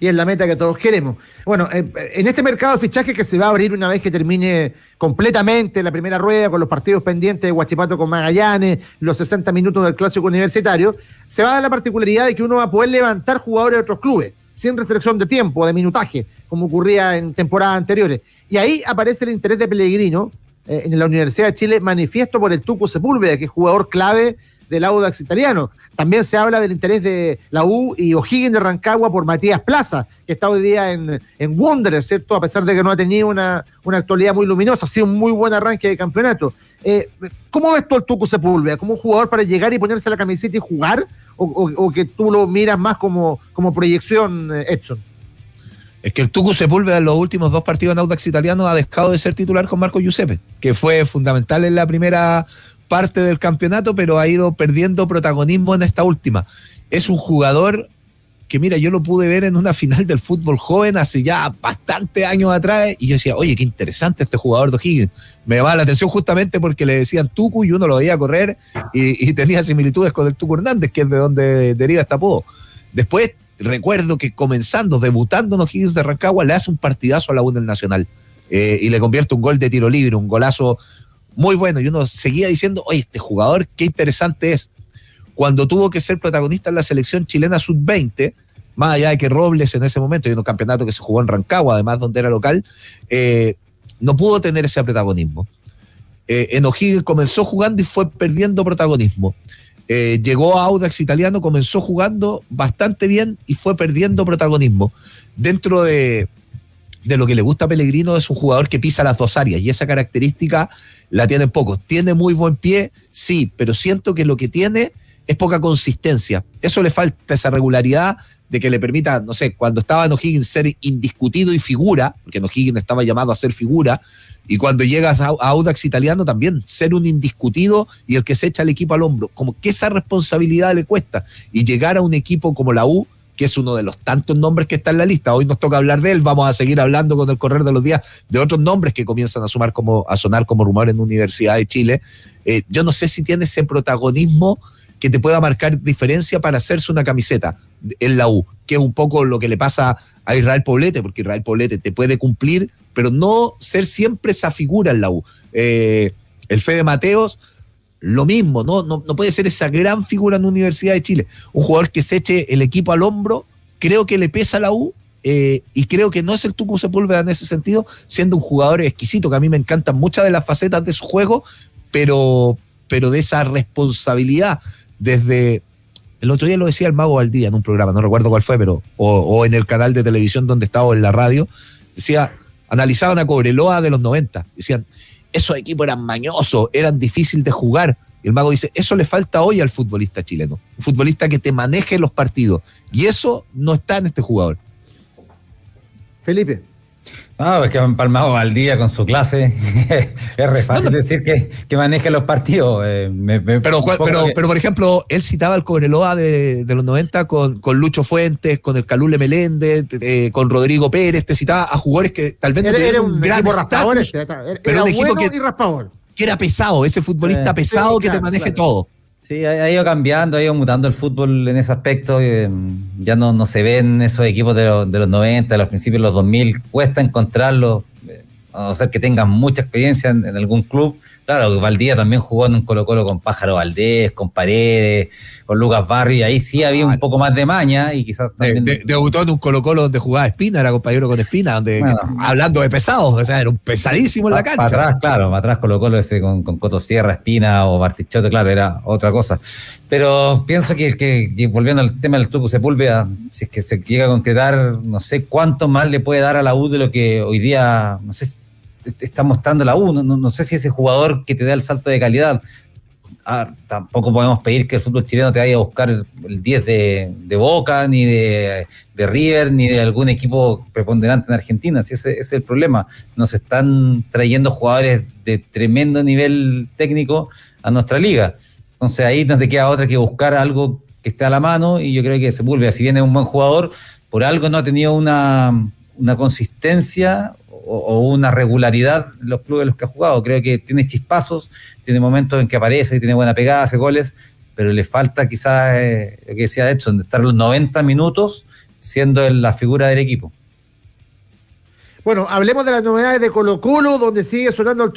y es la meta que todos queremos. Bueno, eh, en este mercado de fichajes que se va a abrir una vez que termine completamente la primera rueda con los partidos pendientes de Huachipato con Magallanes, los 60 minutos del clásico universitario, se va a dar la particularidad de que uno va a poder levantar jugadores de otros clubes sin restricción de tiempo, de minutaje, como ocurría en temporadas anteriores. Y ahí aparece el interés de Pellegrino eh, en la Universidad de Chile, manifiesto por el Tuco Sepúlveda, que es jugador clave del Audax italiano. También se habla del interés de la U y O'Higgins de Rancagua por Matías Plaza, que está hoy día en, en ¿cierto? A pesar de que no ha tenido una, una actualidad muy luminosa, ha sido un muy buen arranque de campeonato. Eh, ¿Cómo ves tú el tucu Sepúlveda? ¿Como un jugador para llegar y ponerse la camiseta y jugar? ¿O, que tú lo miras más como, como proyección, eh, Edson? Es que el Tucu Sepúlveda en los últimos dos partidos en Audax Italiano ha dejado de ser titular con Marco Giuseppe, que fue fundamental en la primera parte del campeonato, pero ha ido perdiendo protagonismo en esta última. Es un jugador que, mira, yo lo pude ver en una final del fútbol joven hace ya bastantes años atrás, y yo decía, oye, qué interesante este jugador de O'Higgins. Me llamaba la atención justamente porque le decían Tucu y uno lo veía correr y, tenía similitudes con el Tucu Hernández, que es de donde deriva este apodo. Después recuerdo que comenzando, debutando en O'Higgins de Rancagua, le hace un partidazo a la U Nacional. Eh, y le convierte un gol de tiro libre, un golazo muy bueno. Y uno seguía diciendo, oye, este jugador, qué interesante es. Cuando tuvo que ser protagonista en la selección chilena sub-20, más allá de que Robles en ese momento, y en un campeonato que se jugó en Rancagua, además donde era local, eh, no pudo tener ese protagonismo. Eh, en O'Higgins comenzó jugando y fue perdiendo protagonismo. Eh, llegó a Audax italiano, comenzó jugando bastante bien y fue perdiendo protagonismo. Dentro de, de lo que le gusta a Pellegrino es un jugador que pisa las dos áreas y esa característica la tiene poco, Tiene muy buen pie, sí, pero siento que lo que tiene es poca consistencia. Eso le falta esa regularidad de que le permita, no sé, cuando estaba en O'Higgins ser indiscutido y figura, porque en O'Higgins estaba llamado a ser figura, y cuando llegas a, Audax italiano también ser un indiscutido y el que se echa el equipo al hombro. Como que esa responsabilidad le cuesta. Y llegar a un equipo como la U, que es uno de los tantos nombres que está en la lista. Hoy nos toca hablar de él, vamos a seguir hablando con el correr de los días de otros nombres que comienzan a, sumar como, a sonar como rumor en la Universidad de Chile. Eh, yo no sé si tiene ese protagonismo que te pueda marcar diferencia para hacerse una camiseta en la U, que es un poco lo que le pasa a Israel Poblete, porque Israel Poblete te puede cumplir, pero no ser siempre esa figura en la U. Eh, el el de Mateos lo mismo, ¿no? No, puede ser esa gran figura en la Universidad de Chile. Un jugador que se eche el equipo al hombro, creo que le pesa la U eh, y creo que no es el Tucu Sepúlveda en ese sentido, siendo un jugador exquisito, que a mí me encantan muchas de las facetas de su juego, pero, pero de esa responsabilidad desde... El otro día lo decía el Mago Valdía en un programa, no recuerdo cuál fue, pero o, o en el canal de televisión donde estaba o en la radio, decía, analizaban a Cobreloa de los 90, decían, esos equipos eran mañosos, eran difíciles de jugar. Y el mago dice, eso le falta hoy al futbolista chileno, un futbolista que te maneje los partidos. Y eso no está en este jugador. Felipe. Ah, es que han palmado al día con su clase. es re fácil decir que, que maneja los partidos. Eh, pero, pero, pero, por ejemplo, él citaba al Cobreloa de, de los 90 con, con, Lucho Fuentes, con el Calule Meléndez, eh, con Rodrigo Pérez. Te citaba a jugadores que tal vez no un, gran equipo este, era, pero un que, y raspador. que era pesado, ese futbolista pesado que te maneje todo. Sí, ha, ido cambiando, ha ido mutando el fútbol en ese aspecto. Eh, ya no, no se ven esos equipos de, de, los 90, de los principios de los 2000. Cuesta encontrarlos o sea, que tengan mucha experiencia en, algún club. Claro, Valdía también jugó en un Colo Colo con Pájaro Valdés, con Paredes, con Lucas Barri, ahí sí había un poco más de maña y quizás también... debutó en un Colo Colo donde jugaba Espina, era compañero con Espina, hablando de pesados, o sea, era un pesadísimo en la cancha. atrás, claro, atrás Colo Colo ese con, con Coto Sierra, Espina o Martichote, claro, era otra cosa. Pero pienso que, que volviendo al tema del Tucu Sepúlveda, si es que se llega a concretar, no sé cuánto más le puede dar a la U de lo que hoy día, no sé está mostrando la U. No, sé si ese jugador que te da el salto de calidad. Ah, tampoco podemos pedir que el fútbol chileno te vaya a buscar el 10 de, Boca, ni de, de, River, ni de algún equipo preponderante en Argentina. ese, es el problema. Nos están trayendo jugadores de tremendo nivel técnico a nuestra liga. Entonces ahí nos queda otra que buscar algo que esté a la mano y yo creo que se vuelve, si bien un buen jugador, por algo no ha tenido una, una consistencia o, una regularidad los clubes en los que ha jugado. Creo que tiene chispazos, tiene momentos en que aparece, y tiene buena pegada, hace goles, pero le falta quizás, eh, lo que decía Edson, de estar los 90 minutos siendo la figura del equipo. Bueno, hablemos de las novedades de Colo Colo, donde sigue sonando el